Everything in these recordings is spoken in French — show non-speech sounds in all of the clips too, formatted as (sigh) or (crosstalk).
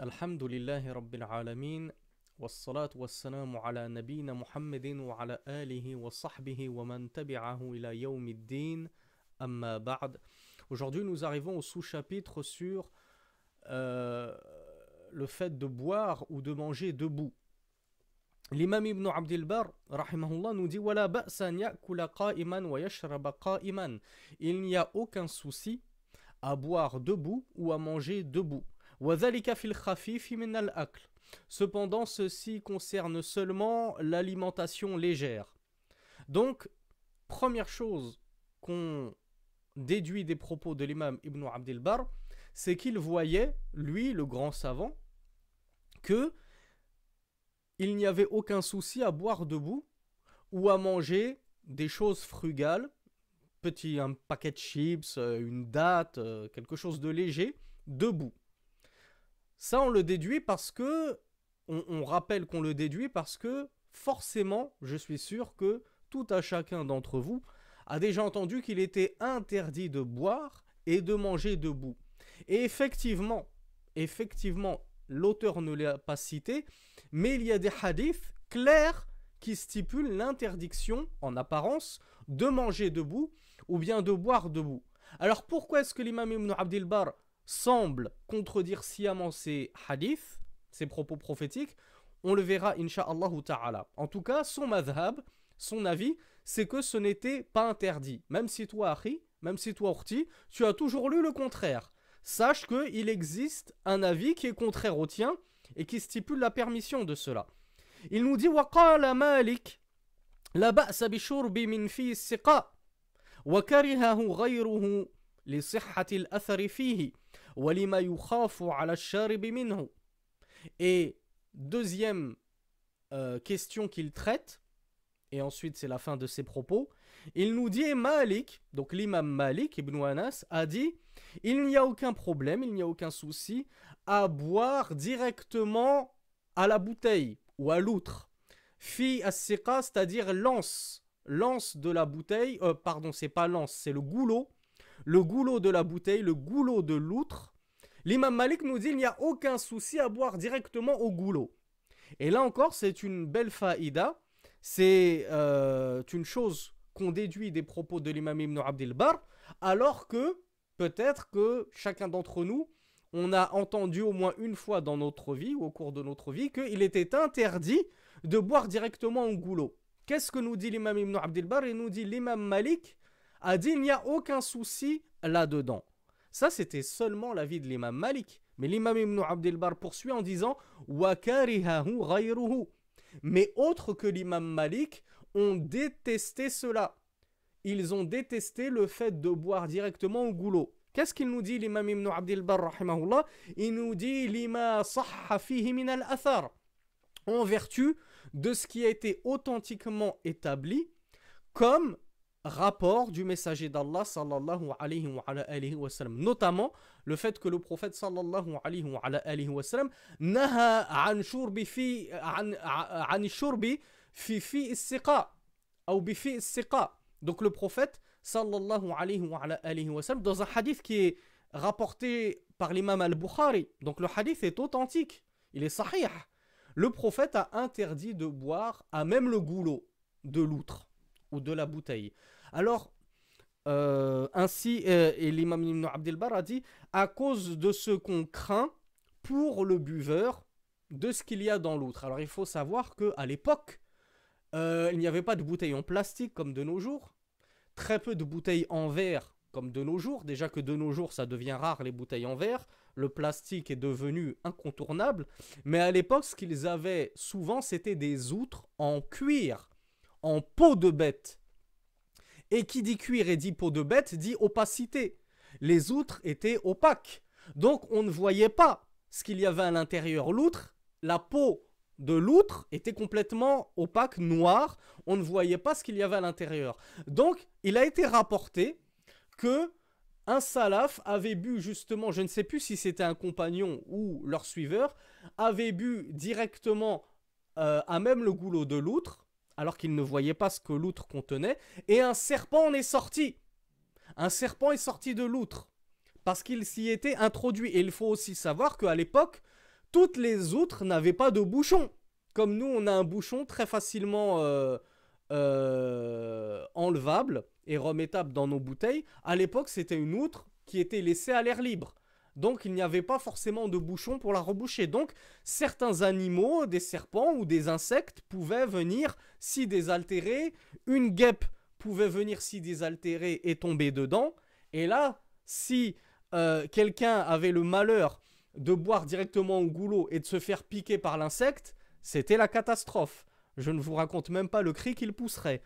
الحمد لله رب العالمين والصلاة والسلام على نبينا محمد وعلى آله وصحبه ومن تبعه إلى يوم الدين أما بعد Aujourd'hui nous arrivons au sous-chapitre sur euh, le fait de boire ou de manger debout. L'imam Ibn Abdelbar, rahimahullah, nous dit Wala ba'san ya'kula qa'iman wa yashraba qa'iman. Il n'y a aucun souci à boire debout ou à manger debout. Cependant, ceci concerne seulement l'alimentation légère. Donc, première chose qu'on déduit des propos de l'imam Ibn Abdelbar, c'est qu'il voyait, lui, le grand savant, que il n'y avait aucun souci à boire debout ou à manger des choses frugales, petit un paquet de chips, euh, une date, euh, quelque chose de léger, debout. Ça, on le déduit parce que, on, rappelle qu'on le déduit parce que, forcément, je suis sûr que tout à chacun d'entre vous a déjà entendu qu'il était interdit de boire et de manger debout. Et effectivement, effectivement, l'auteur ne l'a pas cité, mais il y a des hadiths clairs qui stipulent l'interdiction, en apparence, de manger debout ou bien de boire debout. Alors pourquoi est-ce que l'imam Ibn Abdelbar semble contredire sciemment ces hadiths, ces propos prophétiques, on le verra insha'Allah ta'ala. En tout cas, son madhab, son avis, c'est que ce n'était pas interdit. Même si toi, Ari, même si toi, Orti, tu as toujours lu le contraire. Sache qu'il existe un avis qui est contraire au tien et qui stipule la permission de cela. Il nous dit malik وقال مالك لا fi بشرب من في السقاء li غيره al athar fihi » Et deuxième euh, question qu'il traite, et ensuite c'est la fin de ses propos, il nous dit, Malik, donc l'imam Malik ibn Anas, a dit, il n'y a aucun problème, il n'y a aucun souci à boire directement à la bouteille ou à l'outre. Fi as cest c'est-à-dire lance, lance de la bouteille, euh, pardon, c'est pas lance, c'est le goulot, le goulot de la bouteille, le goulot de l'outre, L'imam Malik nous dit il n'y a aucun souci à boire directement au goulot. Et là encore, c'est une belle faïda. C'est euh, une chose qu'on déduit des propos de l'imam Ibn al Bar, alors que peut-être que chacun d'entre nous, on a entendu au moins une fois dans notre vie ou au cours de notre vie qu'il était interdit de boire directement au goulot. Qu'est-ce que nous dit l'imam Ibn al Bar Il nous dit l'imam Malik a dit il n'y a aucun souci là-dedans. Ça, c'était seulement l'avis de l'imam Malik. Mais l'imam Ibn Abdelbar poursuit en disant Mais autres que l'imam Malik ont détesté cela. Ils ont détesté le fait de boire directement au goulot. Qu'est-ce qu'il nous dit l'imam Ibn Abdelbar, Il nous dit Lima sahha min al-athar en vertu de ce qui a été authentiquement établi comme rapport du messager d'Allah sallallahu alayhi wa, alayhi wa sallam. Notamment le fait que le prophète sallallahu alayhi wa, alayhi wa sallam naha an shurbi fi an, an shurbi fi fi istiqa ou bi fi istiqa. Donc le prophète sallallahu alayhi wa, alayhi wa sallam dans un hadith qui est rapporté par l'imam al-Bukhari. Donc le hadith est authentique, il est sahih. Le prophète a interdit de boire à même le goulot de l'outre ou de la bouteille. Alors, euh, ainsi, euh, l'imam Ibn a dit, à cause de ce qu'on craint pour le buveur, de ce qu'il y a dans l'autre. Alors il faut savoir que à l'époque, euh, il n'y avait pas de bouteilles en plastique comme de nos jours, très peu de bouteilles en verre comme de nos jours, déjà que de nos jours ça devient rare les bouteilles en verre, le plastique est devenu incontournable, mais à l'époque ce qu'ils avaient souvent c'était des outres en cuir en peau de bête. Et qui dit cuir et dit peau de bête dit opacité. Les outres étaient opaques. Donc on ne voyait pas ce qu'il y avait à l'intérieur. L'outre, la peau de l'outre était complètement opaque, noire. On ne voyait pas ce qu'il y avait à l'intérieur. Donc il a été rapporté que un salaf avait bu justement, je ne sais plus si c'était un compagnon ou leur suiveur, avait bu directement euh, à même le goulot de l'outre alors qu'il ne voyait pas ce que l'outre contenait, et un serpent en est sorti. Un serpent est sorti de l'outre, parce qu'il s'y était introduit. Et il faut aussi savoir qu'à l'époque, toutes les outres n'avaient pas de bouchon. Comme nous, on a un bouchon très facilement euh, euh, enlevable et remettable dans nos bouteilles. À l'époque, c'était une outre qui était laissée à l'air libre. Donc il n'y avait pas forcément de bouchon pour la reboucher. Donc certains animaux, des serpents ou des insectes pouvaient venir s'y désaltérer. Une guêpe pouvait venir s'y désaltérer et tomber dedans. Et là, si euh, quelqu'un avait le malheur de boire directement au goulot et de se faire piquer par l'insecte, c'était la catastrophe. Je ne vous raconte même pas le cri qu'il pousserait.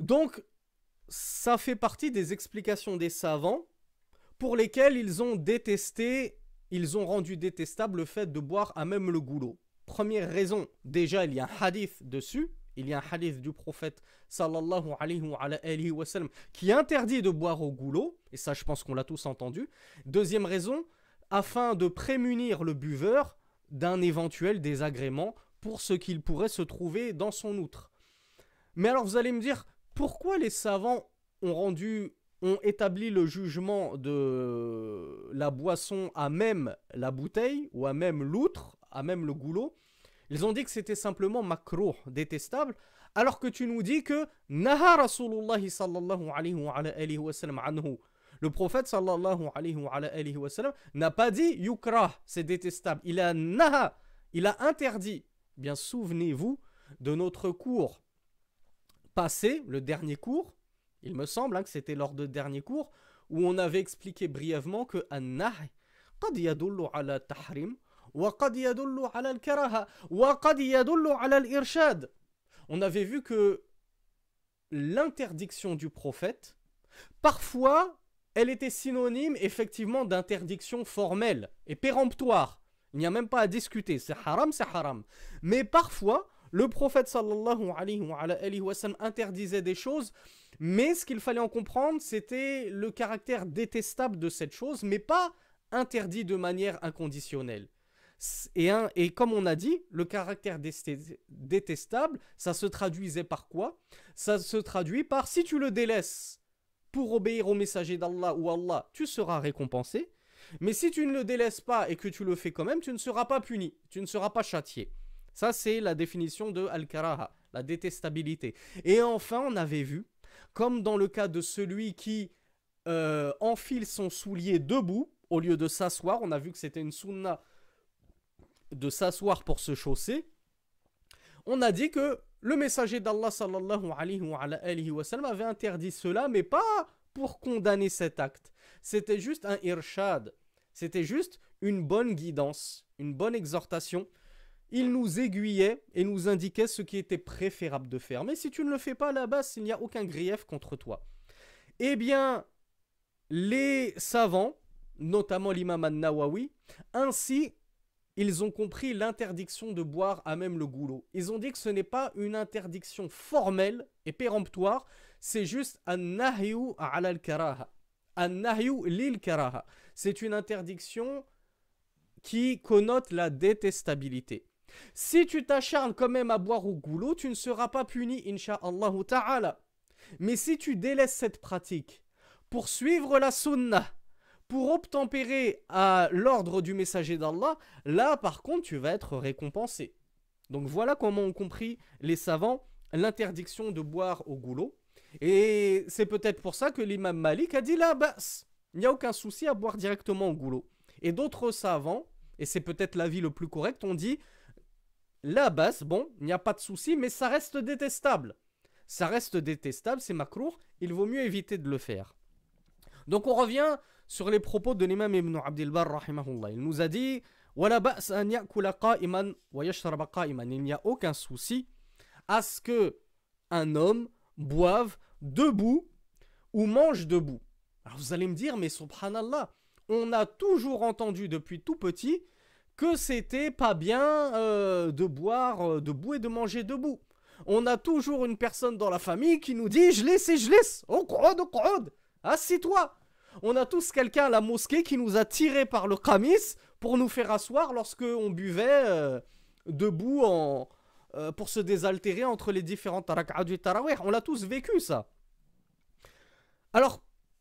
Donc, ça fait partie des explications des savants pour lesquels ils ont détesté, ils ont rendu détestable le fait de boire à même le goulot. Première raison, déjà il y a un hadith dessus, il y a un hadith du prophète sallallahu qui interdit de boire au goulot, et ça je pense qu'on l'a tous entendu. Deuxième raison, afin de prémunir le buveur d'un éventuel désagrément pour ce qu'il pourrait se trouver dans son outre. Mais alors vous allez me dire, pourquoi les savants ont rendu ont établi le jugement de la boisson à même la bouteille ou à même l'outre, à même le goulot. Ils ont dit que c'était simplement macro, détestable, alors que tu nous dis que Naha Rasulullah sallallahu alayhi wa, Le prophète sallallahu alayhi wa, n'a pas dit yukrah, c'est détestable. Il a naha, il a interdit. Bien souvenez-vous de notre cours passé, le dernier cours, il me semble hein, que c'était lors de dernier cours, où on avait expliqué brièvement que On avait vu que l'interdiction du prophète, parfois, elle était synonyme effectivement d'interdiction formelle et péremptoire. Il n'y a même pas à discuter, c'est haram, c'est haram. Mais parfois, le prophète sallallahu interdisait des choses mais ce qu'il fallait en comprendre, c'était le caractère détestable de cette chose, mais pas interdit de manière inconditionnelle. Et, comme on a dit, le caractère détestable, ça se traduisait par quoi Ça se traduit par si tu le délaisses pour obéir au messager d'Allah ou Allah, tu seras récompensé. Mais si tu ne le délaisses pas et que tu le fais quand même, tu ne seras pas puni, tu ne seras pas châtié. Ça, c'est la définition de Al-Karaha, la détestabilité. Et enfin, on avait vu comme dans le cas de celui qui euh, enfile son soulier debout au lieu de s'asseoir. On a vu que c'était une sunna de s'asseoir pour se chausser. On a dit que le messager d'Allah sallallahu sallam, avait interdit cela, mais pas pour condamner cet acte. C'était juste un irshad. C'était juste une bonne guidance, une bonne exhortation il nous aiguillait et nous indiquait ce qui était préférable de faire. Mais si tu ne le fais pas là-bas, il n'y a aucun grief contre toi. Eh bien, les savants, notamment l'imam al-Nawawi, ainsi, ils ont compris l'interdiction de boire à même le goulot. Ils ont dit que ce n'est pas une interdiction formelle et péremptoire, c'est juste un nahyu al-karaha. Un nahyu lil karaha. C'est une interdiction qui connote la détestabilité. Si tu t'acharnes quand même à boire au goulot, tu ne seras pas puni, Inch'Allah ta'ala. Mais si tu délaisses cette pratique pour suivre la sunnah, pour obtempérer à l'ordre du messager d'Allah, là par contre tu vas être récompensé. Donc voilà comment ont compris les savants l'interdiction de boire au goulot. Et c'est peut-être pour ça que l'imam Malik a dit là, bas, il n'y a aucun souci à boire directement au goulot. Et d'autres savants, et c'est peut-être l'avis le plus correct, ont dit la basse, bon, il n'y a pas de souci, mais ça reste détestable. Ça reste détestable, c'est makrour, il vaut mieux éviter de le faire. Donc on revient sur les propos de l'imam Ibn Abdelbar, il nous a dit Il n'y a aucun souci à ce que un homme boive debout ou mange debout. Alors vous allez me dire, mais subhanallah, on a toujours entendu depuis tout petit que c'était pas bien euh, de boire euh, de debout et de manger debout. On a toujours une personne dans la famille qui nous dit « Je laisse et je laisse Oh, crode, oh, crode Assis-toi » On a tous quelqu'un à la mosquée qui nous a tiré par le kamis pour nous faire asseoir lorsque on buvait euh, debout en, pour se désaltérer entre les différentes rak'a du tarawih. On l'a tous vécu, ça. Alors,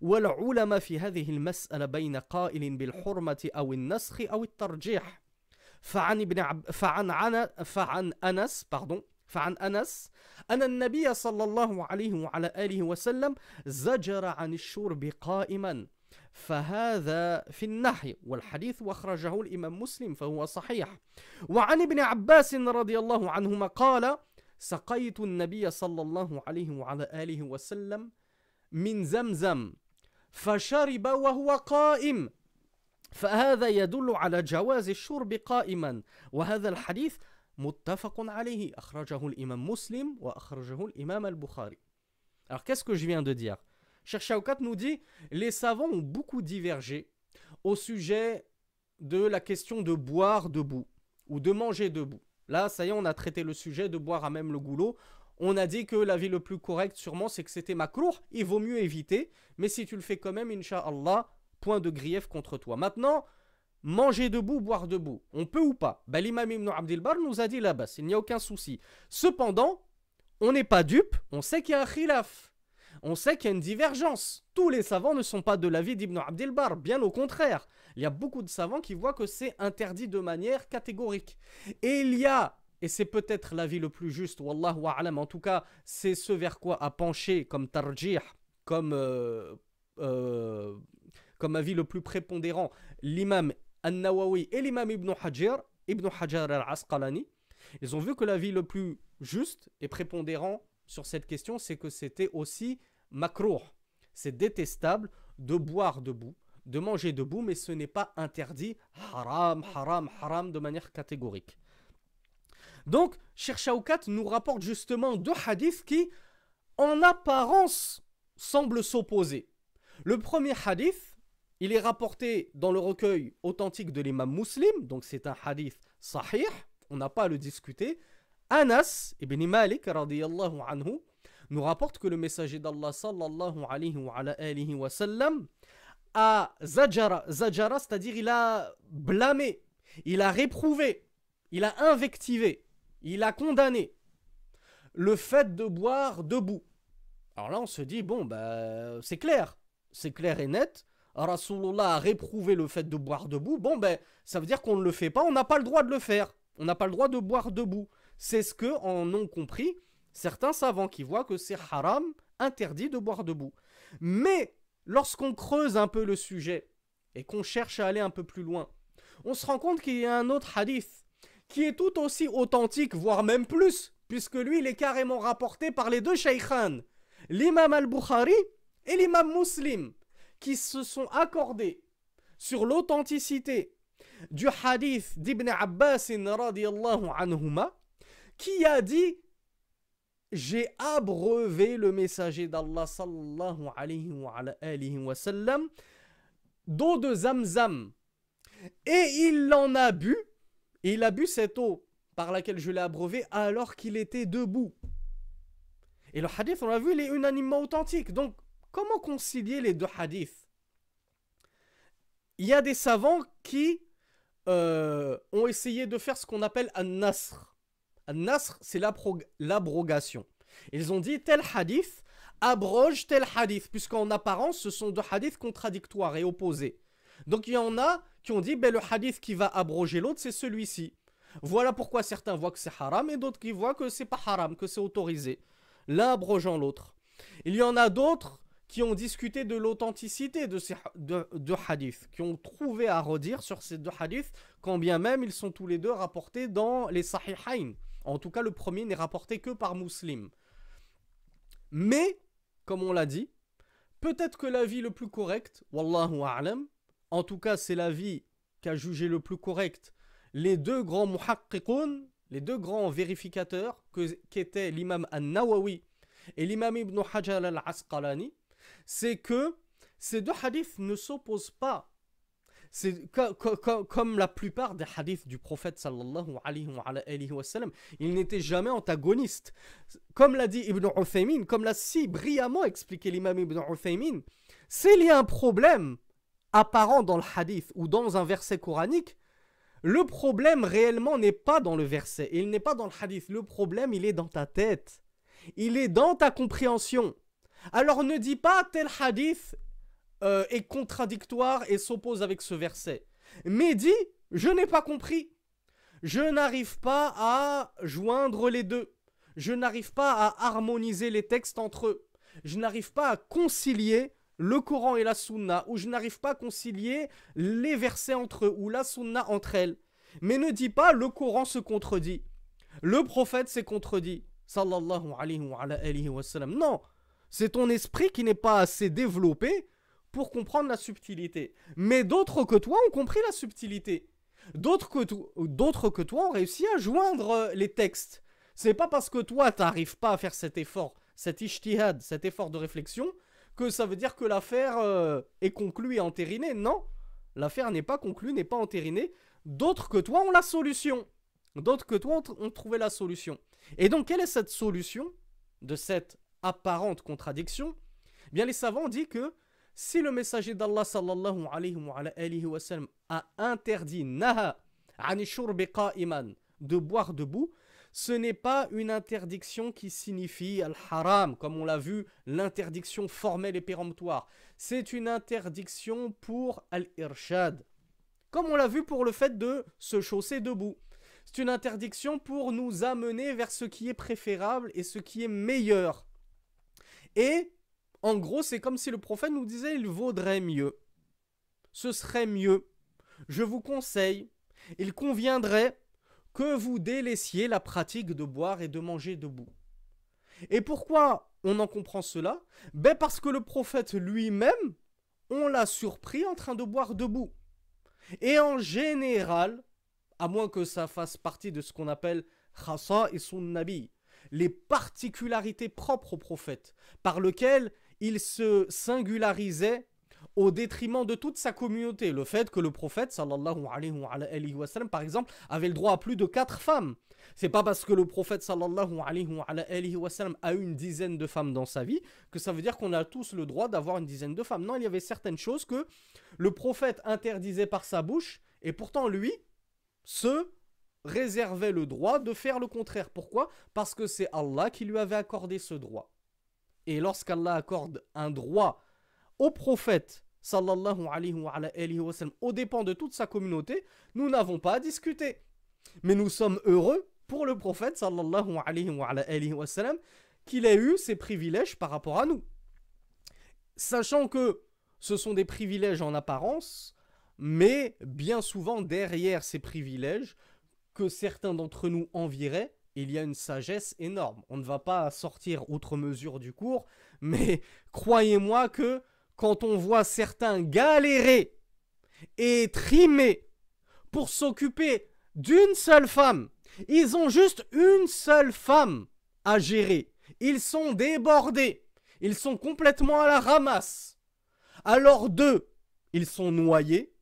والعلماء في هذه المسألة بين قائل بالحرمة أو النسخ أو الترجيح فعن ابن عب... فعن عن... فعن أنس باردون فعن أنس أن النبي صلى الله عليه وعلى آله وسلم زجر عن الشرب قائما فهذا في النحي والحديث واخرجه الامام مسلم فهو صحيح وعن ابن عباس رضي الله عنهما قال سقيت النبي صلى الله عليه وعلى اله وسلم min zamzam. فشرب وهو قائم فهذا يدل على جواز الشرب قائما وهذا الحديث متفق عليه أخرجه الإمام مسلم Imam al-Bukhari. Alors qu'est-ce que je viens de dire Cheikh Shawkat nous dit les savants ont beaucoup divergé au sujet de la question de boire debout ou de manger debout. Là, ça y est, on a traité le sujet de boire à même le goulot. On a dit que l'avis le plus correct sûrement c'est que c'était makruh, il vaut mieux éviter, mais si tu le fais quand même, Inch'Allah, point de grief contre toi. Maintenant, manger debout, boire debout, on peut ou pas ben, L'imam Ibn Abdelbar nous a dit là-bas, il n'y a aucun souci. Cependant, on n'est pas dupe, on sait qu'il y a un khilaf, on sait qu'il y a une divergence. Tous les savants ne sont pas de l'avis d'Ibn Abdelbar, bien au contraire. Il y a beaucoup de savants qui voient que c'est interdit de manière catégorique. Et il y a et c'est peut-être l'avis le plus juste, Wallahu a'lam, en tout cas, c'est ce vers quoi a penché comme tarjih, comme, euh, euh, comme avis le plus prépondérant, l'imam An-Nawawi et l'imam Ibn Hajar, Ibn Hajar al-Asqalani, ils ont vu que l'avis le plus juste et prépondérant sur cette question, c'est que c'était aussi makruh. C'est détestable de boire debout, de manger debout, mais ce n'est pas interdit, haram, haram, haram, de manière catégorique. Donc, Cher nous rapporte justement deux hadiths qui, en apparence, semblent s'opposer. Le premier hadith, il est rapporté dans le recueil authentique de l'imam muslim, donc c'est un hadith sahih, on n'a pas à le discuter. Anas ibn Malik radiallahu anhu nous rapporte que le messager d'Allah sallallahu alayhi wa, sallam a zajara, zajara c'est-à-dire il a blâmé, il a réprouvé, il a invectivé il a condamné le fait de boire debout. Alors là, on se dit, bon, bah, c'est clair, c'est clair et net. Rasulullah a réprouvé le fait de boire debout. Bon, ben, ça veut dire qu'on ne le fait pas, on n'a pas le droit de le faire. On n'a pas le droit de boire debout. C'est ce que en ont compris certains savants qui voient que c'est haram, interdit de boire debout. Mais lorsqu'on creuse un peu le sujet et qu'on cherche à aller un peu plus loin, on se rend compte qu'il y a un autre hadith qui est tout aussi authentique, voire même plus, puisque lui, il est carrément rapporté par les deux Shaykhans, l'imam al-Bukhari et l'imam Muslim, qui se sont accordés sur l'authenticité du hadith d'Ibn Abbas qui a dit j'ai abreuvé le messager d'Allah sallallahu alayhi wa, alayhi wa sallam d'eau de zamzam et il en a bu et il a bu cette eau par laquelle je l'ai abreuvé alors qu'il était debout. Et le hadith, on l'a vu, il est unanimement authentique. Donc, comment concilier les deux hadiths Il y a des savants qui euh, ont essayé de faire ce qu'on appelle un nasr. Un nasr, c'est l'abrogation. Ils ont dit tel hadith abroge tel hadith, puisqu'en apparence, ce sont deux hadiths contradictoires et opposés. Donc il y en a qui ont dit, ben, le hadith qui va abroger l'autre, c'est celui-ci. Voilà pourquoi certains voient que c'est haram et d'autres qui voient que c'est pas haram, que c'est autorisé. L'un abrogeant l'autre. Il y en a d'autres qui ont discuté de l'authenticité de ces deux de hadiths, qui ont trouvé à redire sur ces deux hadiths, quand bien même ils sont tous les deux rapportés dans les Sahihain. En tout cas, le premier n'est rapporté que par Muslim. Mais, comme on l'a dit, peut-être que l'avis le plus correct, Wallahu A'lam, en tout cas, c'est la l'avis qu'a jugé le plus correct les deux grands muhakkikoun, les deux grands vérificateurs qu'étaient l'imam An-Nawawi et l'imam Ibn Hajar al-Asqalani, c'est que ces deux hadiths ne s'opposent pas. C'est comme la plupart des hadiths du prophète sallallahu alayhi wa sallam, ils n'étaient jamais antagonistes. Comme l'a dit Ibn Uthaymin, comme l'a si brillamment expliqué l'imam Ibn Uthaymin, s'il y a un problème apparent dans le hadith ou dans un verset coranique, le problème réellement n'est pas dans le verset, il n'est pas dans le hadith. Le problème, il est dans ta tête. Il est dans ta compréhension. Alors ne dis pas tel hadith euh, est contradictoire et s'oppose avec ce verset. Mais dis, je n'ai pas compris. Je n'arrive pas à joindre les deux. Je n'arrive pas à harmoniser les textes entre eux. Je n'arrive pas à concilier le Coran et la Sunna, où je n'arrive pas à concilier les versets entre eux, ou la Sunna entre elles. Mais ne dis pas le Coran se contredit, le prophète s'est contredit, sallallahu alayhi wa, Non, c'est ton esprit qui n'est pas assez développé pour comprendre la subtilité. Mais d'autres que toi ont compris la subtilité. D'autres que, que, toi ont réussi à joindre euh, les textes. C'est pas parce que toi tu t'arrives pas à faire cet effort, cet ijtihad, cet effort de réflexion, que ça veut dire que l'affaire euh, est conclue et entérinée. Non, l'affaire n'est pas conclue, n'est pas entérinée. D'autres que toi ont la solution. D'autres que toi ont, trouvé la solution. Et donc, quelle est cette solution de cette apparente contradiction eh Bien, les savants disent que si le messager d'Allah sallallahu alayhi wa, sallam, a interdit naha anishur iman de boire debout, ce n'est pas une interdiction qui signifie al-haram, comme on l'a vu, l'interdiction formelle et péremptoire. C'est une interdiction pour al-irshad, comme on l'a vu pour le fait de se chausser debout. C'est une interdiction pour nous amener vers ce qui est préférable et ce qui est meilleur. Et en gros, c'est comme si le prophète nous disait il vaudrait mieux. Ce serait mieux. Je vous conseille. Il conviendrait que vous délaissiez la pratique de boire et de manger debout. Et pourquoi on en comprend cela Ben parce que le prophète lui-même, on l'a surpris en train de boire debout. Et en général, à moins que ça fasse partie de ce qu'on appelle khasa et son nabi, les particularités propres au prophète, par lequel il se singularisait au détriment de toute sa communauté. Le fait que le prophète, sallallahu alayhi wa sallam, par exemple, avait le droit à plus de quatre femmes. C'est pas parce que le prophète, sallallahu alayhi wa sallam, a eu une dizaine de femmes dans sa vie que ça veut dire qu'on a tous le droit d'avoir une dizaine de femmes. Non, il y avait certaines choses que le prophète interdisait par sa bouche et pourtant lui se réservait le droit de faire le contraire. Pourquoi Parce que c'est Allah qui lui avait accordé ce droit. Et lorsqu'Allah accorde un droit au prophète au alayhi dépens de toute sa communauté, nous n'avons pas à discuter. Mais nous sommes heureux pour le prophète sallallahu qu'il ait eu ses privilèges par rapport à nous. Sachant que ce sont des privilèges en apparence, mais bien souvent derrière ces privilèges que certains d'entre nous envieraient, il y a une sagesse énorme. On ne va pas sortir outre mesure du cours, mais (laughs) croyez-moi que quand on voit certains galérer et trimer pour s'occuper d'une seule femme. Ils ont juste une seule femme à gérer. Ils sont débordés. Ils sont complètement à la ramasse. Alors deux, ils sont noyés.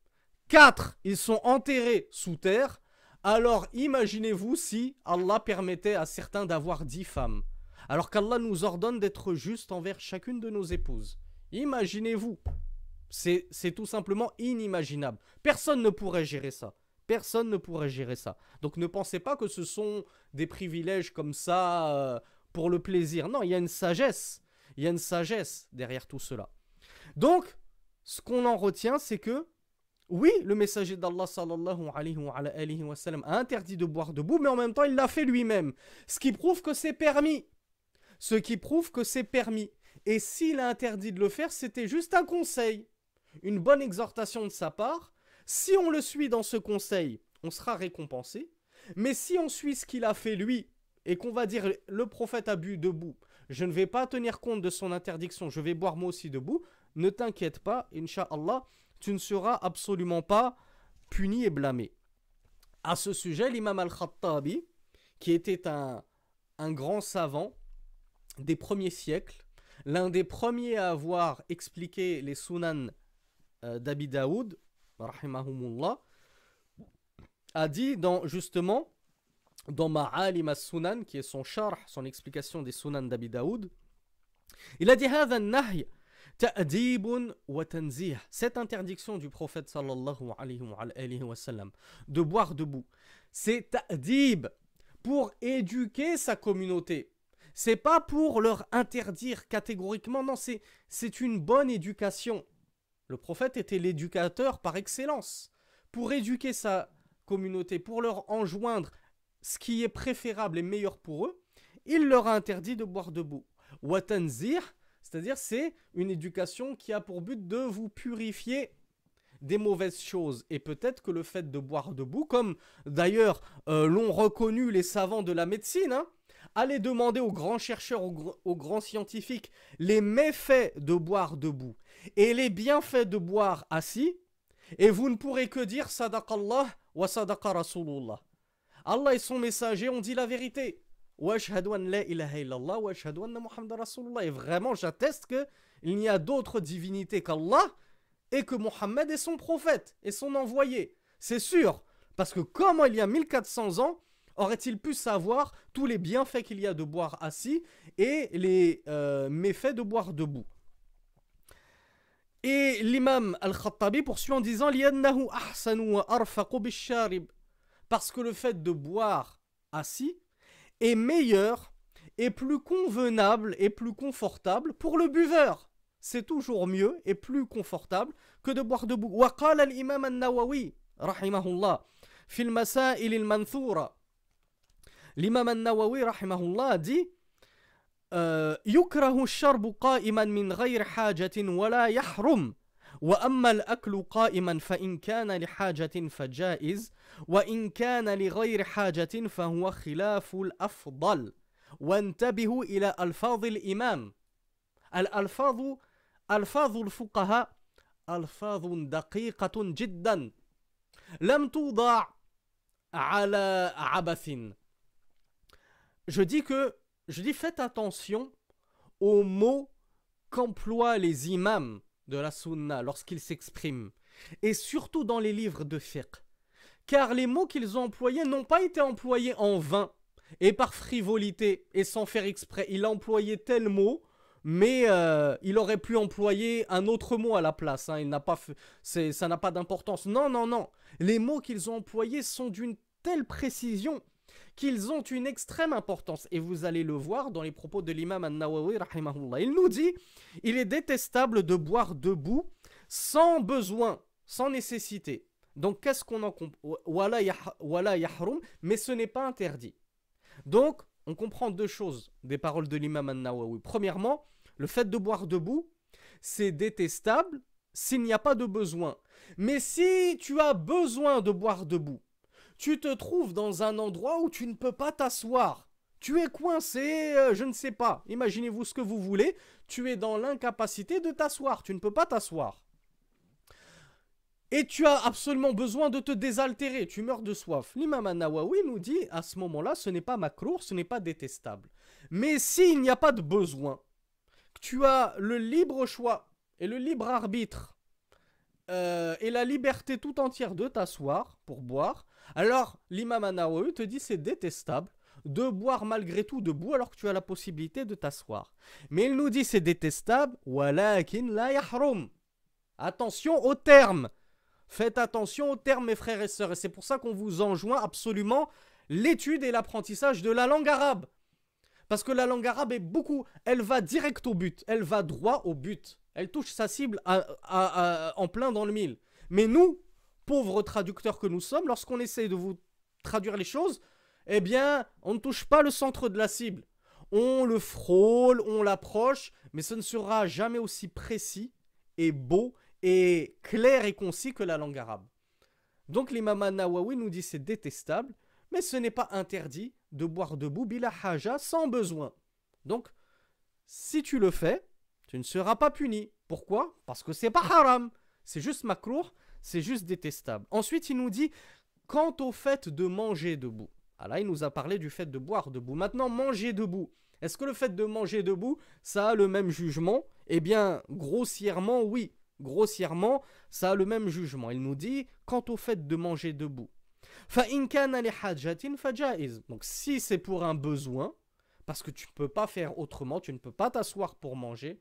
Quatre, ils sont enterrés sous terre. Alors imaginez-vous si Allah permettait à certains d'avoir dix femmes. Alors qu'Allah nous ordonne d'être juste envers chacune de nos épouses. Imaginez-vous. C'est tout simplement inimaginable. Personne ne pourrait gérer ça. Personne ne pourrait gérer ça. Donc ne pensez pas que ce sont des privilèges comme ça euh, pour le plaisir. Non, il y a une sagesse. Il y a une sagesse derrière tout cela. Donc, ce qu'on en retient, c'est que oui, le messager d'Allah sallallahu alayhi wa, a interdit de boire debout, mais en même temps, il l'a fait lui-même. Ce qui prouve que c'est permis. Ce qui prouve que c'est permis. Et s'il a interdit de le faire, c'était juste un conseil, une bonne exhortation de sa part. Si on le suit dans ce conseil, on sera récompensé. Mais si on suit ce qu'il a fait lui, et qu'on va dire le prophète a bu debout, je ne vais pas tenir compte de son interdiction, je vais boire moi aussi debout, ne t'inquiète pas, Inch'Allah, tu ne seras absolument pas puni et blâmé. À ce sujet, l'imam al-Khattabi, qui était un, un grand savant des premiers siècles, l'un des premiers à avoir expliqué les sunan euh, d'Abi Daoud, a dit dans, justement dans Ma'alim sunan qui est son char, son explication des sunan d'Abi Daoud, il a dit cette interdiction du prophète sallallahu alayhi wa sallam de boire debout, c'est ta'dib pour éduquer sa communauté, c'est pas pour leur interdire catégoriquement, non, c'est une bonne éducation. Le prophète était l'éducateur par excellence. Pour éduquer sa communauté, pour leur enjoindre ce qui est préférable et meilleur pour eux, il leur a interdit de boire debout. Watanzir, c'est-à-dire c'est une éducation qui a pour but de vous purifier des mauvaises choses. Et peut-être que le fait de boire debout, comme d'ailleurs euh, l'ont reconnu les savants de la médecine, hein, Allez demander aux grands chercheurs, aux, grands scientifiques les méfaits de boire debout et les bienfaits de boire assis, et vous ne pourrez que dire Sadaqallah wa Sadaqa Rasulullah. Allah et son messager ont dit la vérité. Et vraiment, j'atteste qu'il n'y a d'autre divinité qu'Allah et que Mohammed est son prophète et son envoyé. C'est sûr, parce que comment il y a 1400 ans, aurait-il pu savoir tous les bienfaits qu'il y a de boire assis et les euh, méfaits de boire debout Et l'imam al-Khattabi poursuit en disant Parce que le fait de boire assis est meilleur et plus convenable et plus confortable pour le buveur. C'est toujours mieux et plus confortable que de boire debout. al-imam nawawi rahimahullah rahimahullah, il masa'il il الإمام النووي رحمه الله دي آه، يكره الشرب قائما من غير حاجة ولا يحرم وأما الأكل قائما فإن كان لحاجة فجائز وإن كان لغير حاجة فهو خلاف الأفضل وانتبهوا إلى ألفاظ الإمام الألفاظ ألفاظ الفقهاء ألفاظ دقيقة جدا لم توضع على عبث je dis que, je dis faites attention aux mots qu'emploient les imams de la sunna lorsqu'ils s'expriment, et surtout dans les livres de fiqh. Car les mots qu'ils ont employés n'ont pas été employés en vain, et par frivolité, et sans faire exprès. Il a employé tel mot, mais euh, il aurait pu employer un autre mot à la place. Hein. Il n'a pas, ça n'a pas d'importance. Non, non, non. Les mots qu'ils ont employés sont d'une telle précision qu'ils ont une extrême importance. Et vous allez le voir dans les propos de l'imam al-Nawawi, il nous dit « Il est détestable de boire debout sans besoin, sans nécessité. » Donc qu'est-ce qu'on en comprend ?« Wala yahrum » mais ce n'est pas interdit. Donc, on comprend deux choses des paroles de l'imam an nawawi Premièrement, le fait de boire debout, c'est détestable s'il n'y a pas de besoin. Mais si tu as besoin de boire debout, tu te trouves dans un endroit où tu ne peux pas t'asseoir. Tu es coincé, euh, je ne sais pas. Imaginez-vous ce que vous voulez. Tu es dans l'incapacité de t'asseoir. Tu ne peux pas t'asseoir. Et tu as absolument besoin de te désaltérer. Tu meurs de soif. L'imam Nawawi nous dit, à ce moment-là, ce n'est pas macro, ce n'est pas détestable. Mais s'il n'y a pas de besoin, que tu as le libre choix et le libre arbitre euh, et la liberté tout entière de t'asseoir pour boire, alors, l'imam te dit c'est détestable de boire malgré tout debout alors que tu as la possibilité de t'asseoir. Mais il nous dit c'est détestable, la yahrum. Attention aux termes. Faites attention aux termes, mes frères et sœurs. Et c'est pour ça qu'on vous enjoint absolument l'étude et l'apprentissage de la langue arabe. Parce que la langue arabe est beaucoup, elle va direct au but, elle va droit au but. Elle touche sa cible en plein dans le mille. Mais nous, pauvres traducteurs que nous sommes, lorsqu'on essaie de vous traduire les choses, eh bien, on ne touche pas le centre de la cible. On le frôle, on l'approche, mais ce ne sera jamais aussi précis et beau et clair et concis que la langue arabe. Donc l'imam Nawawi nous dit c'est détestable, mais ce n'est pas interdit de boire debout bila haja sans besoin. Donc, si tu le fais, tu ne seras pas puni. Pourquoi Parce que c'est pas haram. C'est juste makrour c'est juste détestable. Ensuite, il nous dit quant au fait de manger debout. Ah là, il nous a parlé du fait de boire debout. Maintenant, manger debout. Est-ce que le fait de manger debout, ça a le même jugement Eh bien, grossièrement, oui. Grossièrement, ça a le même jugement. Il nous dit quant au fait de manger debout. Donc si c'est pour un besoin, parce que tu ne peux pas faire autrement, tu ne peux pas t'asseoir pour manger,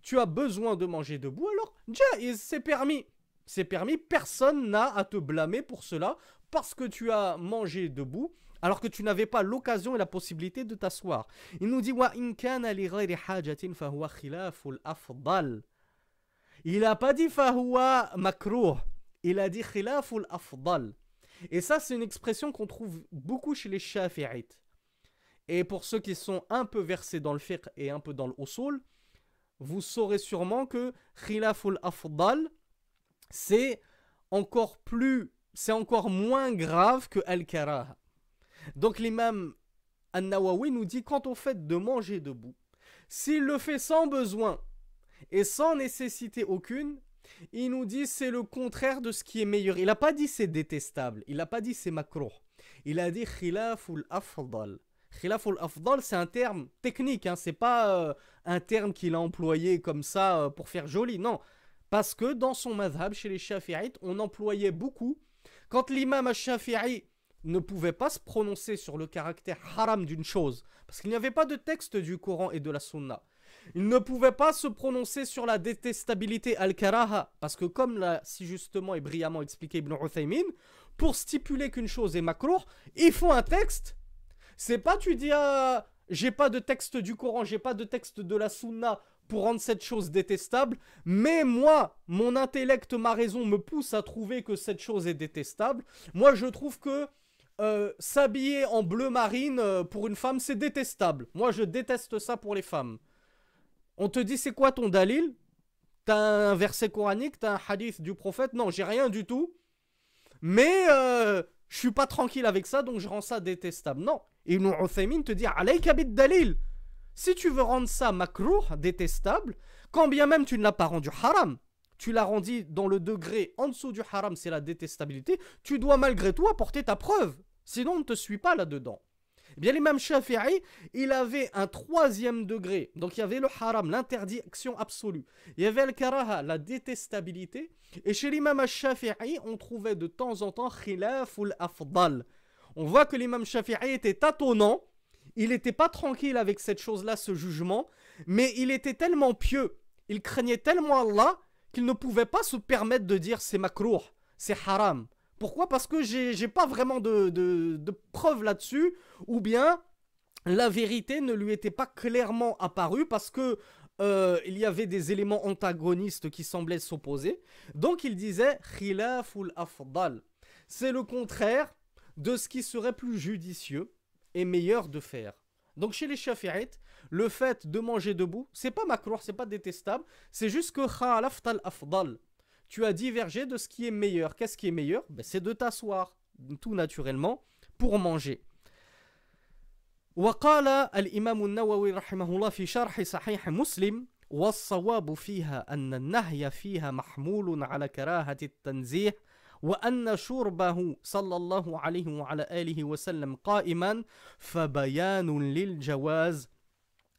tu as besoin de manger debout, alors jaiz, c'est permis. C'est permis, personne n'a à te blâmer pour cela parce que tu as mangé debout alors que tu n'avais pas l'occasion et la possibilité de t'asseoir. Il nous dit Il n'a pas dit il a dit Et ça c'est une expression qu'on trouve beaucoup chez les shafi'ites. Et pour ceux qui sont un peu versés dans le fiqh et un peu dans le usul, vous saurez sûrement que khilaful c'est encore plus, c'est encore moins grave que Al-Karaha. Donc l'imam An-Nawawi nous dit quand au fait de manger debout, s'il le fait sans besoin et sans nécessité aucune, il nous dit c'est le contraire de ce qui est meilleur. Il n'a pas dit c'est détestable, il n'a pas dit c'est macro. Il a dit khilaful afdal. Khilaful afdal, c'est un terme technique, hein, c'est pas euh, un terme qu'il a employé comme ça euh, pour faire joli. Non, parce que dans son madhab, chez les shafi'ites, on employait beaucoup. Quand l'imam shafi'i ne pouvait pas se prononcer sur le caractère haram d'une chose, parce qu'il n'y avait pas de texte du Coran et de la Sunna. Il ne pouvait pas se prononcer sur la détestabilité al-karaha, parce que comme l'a si justement et brillamment expliqué Ibn Uthaymin, pour stipuler qu'une chose est makruh, il faut un texte. C'est pas tu dis ah, j'ai pas de texte du Coran, j'ai pas de texte de la Sunna, pour rendre cette chose détestable, mais moi, mon intellect, ma raison me pousse à trouver que cette chose est détestable. Moi, je trouve que euh, s'habiller en bleu marine euh, pour une femme, c'est détestable. Moi, je déteste ça pour les femmes. On te dit, c'est quoi ton dalil T'as un verset coranique, t'as un hadith du prophète Non, j'ai rien du tout. Mais euh, je suis pas tranquille avec ça, donc je rends ça détestable. Non. Ibn Uthaymin te dit, alayka dalil si tu veux rendre ça makruh, détestable, quand bien même tu ne l'as pas rendu haram, tu l'as rendu dans le degré en dessous du haram, c'est la détestabilité, tu dois malgré tout apporter ta preuve. Sinon, on ne te suit pas là-dedans. Eh bien, l'imam Shafi'i, il avait un troisième degré. Donc, il y avait le haram, l'interdiction absolue. Il y avait le karaha, la détestabilité. Et chez l'imam Shafi'i, on trouvait de temps en temps khilaf ou l'afdal. On voit que l'imam Shafi'i était tâtonnant il n'était pas tranquille avec cette chose-là, ce jugement, mais il était tellement pieux, il craignait tellement Allah qu'il ne pouvait pas se permettre de dire c'est makruh, c'est haram. Pourquoi Parce que j'ai pas vraiment de, preuves là-dessus, ou bien la vérité ne lui était pas clairement apparue parce que euh, il y avait des éléments antagonistes qui semblaient s'opposer. Donc il disait khilaful afdal. C'est le contraire de ce qui serait plus judicieux est meilleur de faire. Donc chez les Shafi'ites, le fait de manger debout, c'est pas croix c'est pas détestable, c'est juste que Tu as divergé de ce qui est meilleur. Qu'est-ce qui est meilleur ben, C'est de t'asseoir, tout naturellement, pour manger. وقال mahmoulun ala وأن شربه صلى الله عليه وعلى آله وسلم قائما فبيان للجواز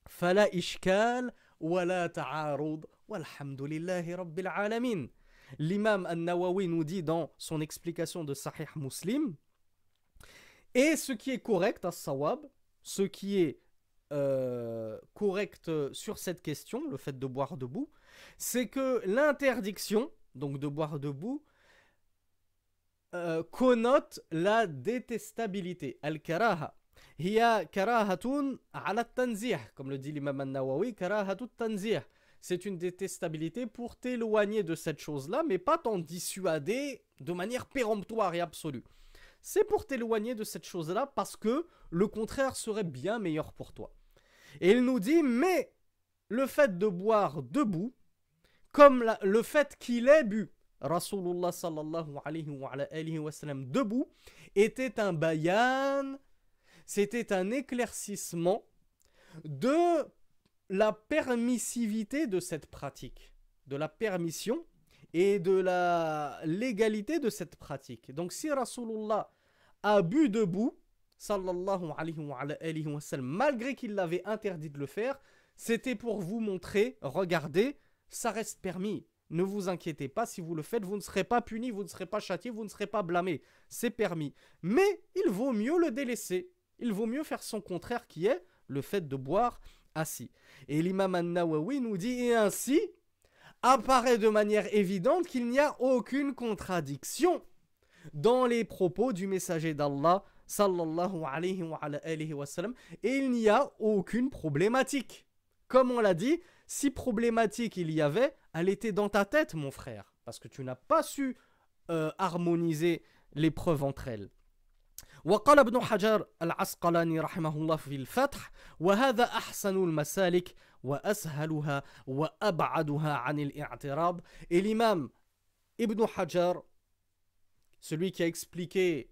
فلا إشكال ولا تعارض والحمد لله رب العالمين L'imam al-Nawawi nous dit dans son explication de Sahih Muslim, et ce qui est correct à Sawab, ce qui est euh, correct sur cette question, le fait de boire debout, c'est que l'interdiction, donc de boire debout, euh, connote la détestabilité, al-karaha. karahatun comme le dit l'imam nawawi C'est une détestabilité pour t'éloigner de cette chose-là, mais pas t'en dissuader de manière péremptoire et absolue. C'est pour t'éloigner de cette chose-là parce que le contraire serait bien meilleur pour toi. Et il nous dit, mais le fait de boire debout, comme le fait qu'il ait bu, Rasulullah sallallahu alayhi wa, sallam, debout était un bayan, c'était un éclaircissement de la permissivité de cette pratique, de la permission et de la légalité de cette pratique. Donc si Rasulullah a bu debout, sallallahu alayhi wa, alayhi wa sallam, malgré qu'il l'avait interdit de le faire, c'était pour vous montrer, regardez, ça reste permis. Ne vous inquiétez pas, si vous le faites, vous ne serez pas puni, vous ne serez pas châtié, vous ne serez pas blâmé. C'est permis. Mais il vaut mieux le délaisser. Il vaut mieux faire son contraire qui est le fait de boire assis. Et l'imam An-Nawawi nous dit et ainsi apparaît de manière évidente qu'il n'y a aucune contradiction dans les propos du messager d'Allah sallallahu et il n'y a aucune problématique. Comme on l'a dit, si problématique il y avait, elle était dans ta tête, mon frère, parce que tu n'as pas su euh, harmoniser les preuves entre elles. et l'imam Ibn Hajar celui qui a expliqué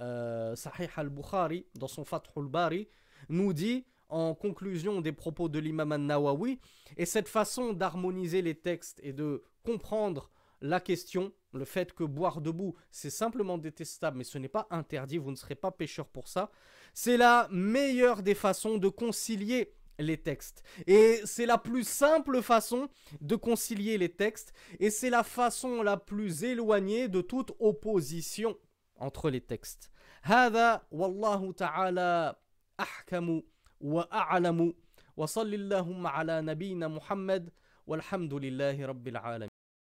euh, Sahih al-Bukhari dans son Fath al-Bari nous dit en conclusion des propos de l'imam al-Nawawi. Et cette façon d'harmoniser les textes et de comprendre la question, le fait que boire debout, c'est simplement détestable, mais ce n'est pas interdit, vous ne serez pas pécheur pour ça, c'est la meilleure des façons de concilier les textes. Et c'est la plus simple façon de concilier les textes, et c'est la façon la plus éloignée de toute opposition entre les textes. وأعلم وصل اللهم على نبينا محمد والحمد لله رب العالمين